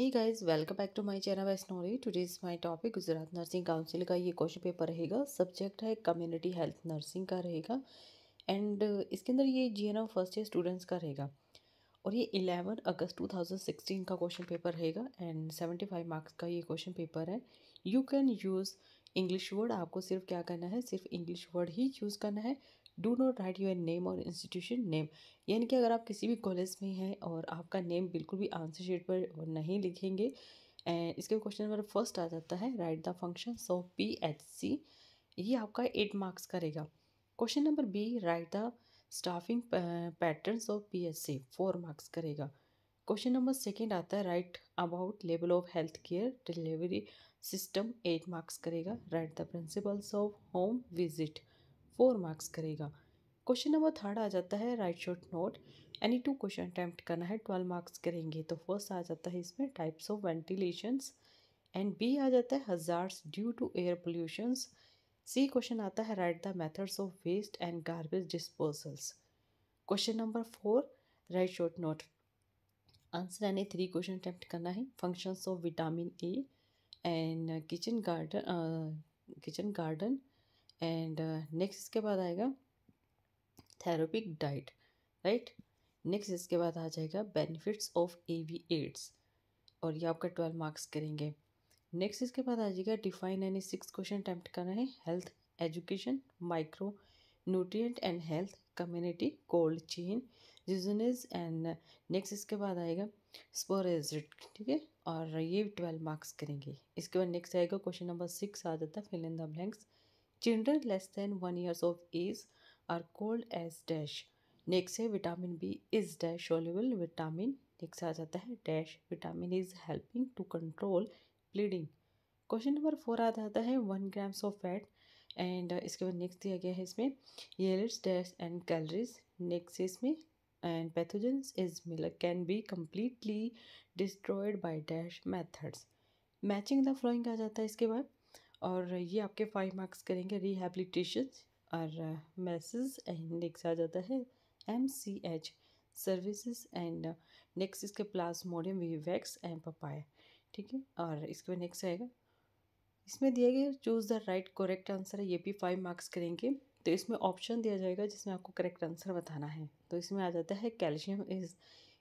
hey guys welcome back to my channel स्नोरी today is my topic Gujarat nursing council का ये question paper रहेगा subject है community health nursing का रहेगा एंड uh, इसके अंदर ये जी फर्स्ट ईयर स्टूडेंट्स का रहेगा और ये इलेवन अगस्त सिक्सटीन का क्वेश्चन पेपर रहेगा एंड फाइव मार्क्स का ये क्वेश्चन पेपर है you can use English word आपको सिर्फ क्या करना है सिर्फ इंग्लिश वर्ड ही यूज़ करना है do not write your name और इंस्टीट्यूशन नेम यानी कि अगर आप किसी भी कॉलेज में हैं और आपका नेम बिल्कुल भी आंसर शीट पर नहीं लिखेंगे एंड इसके क्वेश्चन नंबर फर्स्ट आ जाता है write the function so P H C ये आपका एट मार्क्स करेगा question number B write the staffing patterns of P H C four marks करेगा क्वेश्चन नंबर सेकेंड आता है write about level of health care delivery system eight marks करेगा write the principles of home visit four marks करेगा question number third आ जाता है write short note any two question attempt करना है twelve marks करेंगे तो फर्स्ट आ जाता है इसमें types of ventilations and B आ जाता है hazards due to air pollutions C question आता है write the methods of waste and garbage disposals question number four write short note answer यानी थ्री क्वेश्चन अटैम्प्ट करना है functions of vitamin A and kitchen garden kitchen garden and next uh, इसके बाद आएगा थेरोपिक diet right next इसके बाद आ जाएगा benefits of A V aids और ये आपका ट्वेल्व मार्क्स करेंगे नेक्स्ट इसके बाद आ जाएगा define any six question attempt करना है health education micro nutrient and health community cold chain regions and next इसके बाद आएगा स्पोरेजिट ठीक है और ये ट्वेल्व मार्क्स करेंगे इसके बाद नेक्स्ट आएगा क्वेश्चन नंबर सिक्स आ जाता है fill in the blanks children less than one years of age are cold age dash next है vitamin B is dash soluble vitamin next आ जाता है dash vitamin is helping to control bleeding question number four आ जाता है one grams of fat and इसके बाद next दिया गया है इसमें yields dash and calories next इसमें and pathogens is milk can be completely destroyed by dash methods matching the following आ जाता है इसके बाद और ये आपके फाइव मार्क्स करेंगे रिहेबिलिटेशन और मैसेज एंड नेक्स्ट आ जाता है M C H services and next इसके प्लाज्मोडियम वीवैक्स एंड पपाया ठीक है और इसके बाद नेक्स्ट आएगा इसमें दिया गया choose the right correct answer है ये भी फाइव मार्क्स करेंगे तो इसमें ऑप्शन दिया जाएगा जिसमें आपको करेक्ट आंसर बताना है तो इसमें आ जाता है calcium is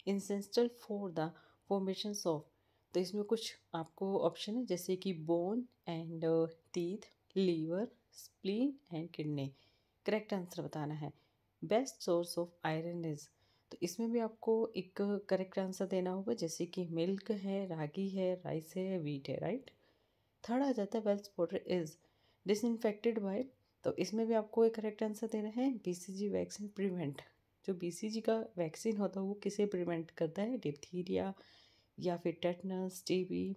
essential for the formation of तो इसमें कुछ आपको ऑप्शन है जैसे कि bone and teeth liver spleen and kidney correct answer बताना है best source of iron is तो इसमें भी आपको एक करेक्ट आंसर देना होगा जैसे कि मिल्क है रागी है राइस है वीट है राइट थर्ड आ जाता है wells powder is disinfected by तो इसमें भी आपको एक करेक्ट आंसर देना है बीसीजी वैक्सीन प्रिवेंट जो बीसीजी का वैक्सीन होता है वो किसे प्रिवेंट करता है डिप्थीरिया या फिर टेटनस टीबी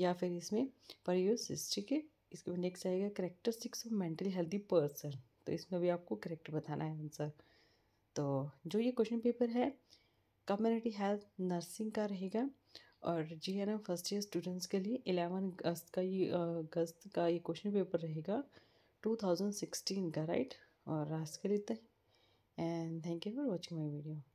या फिर इसमें है इसके बाद नेक्स्ट आएगा characteristics of mentally healthy person तो इसमें भी आपको करेक्ट बताना है आंसर तो जो ये क्वेश्चन पेपर है कम्युनिटी हेल्थ नर्सिंग का रहेगा और जी है ना फर्स्ट ईयर स्टूडेंट्स के लिए एलेवन अगस्त का ये अगस्त का ये क्वेश्चन पेपर रहेगा टू थाउजेंड सिक्सटीन का राइट और आज के लिए and thank you for watching my video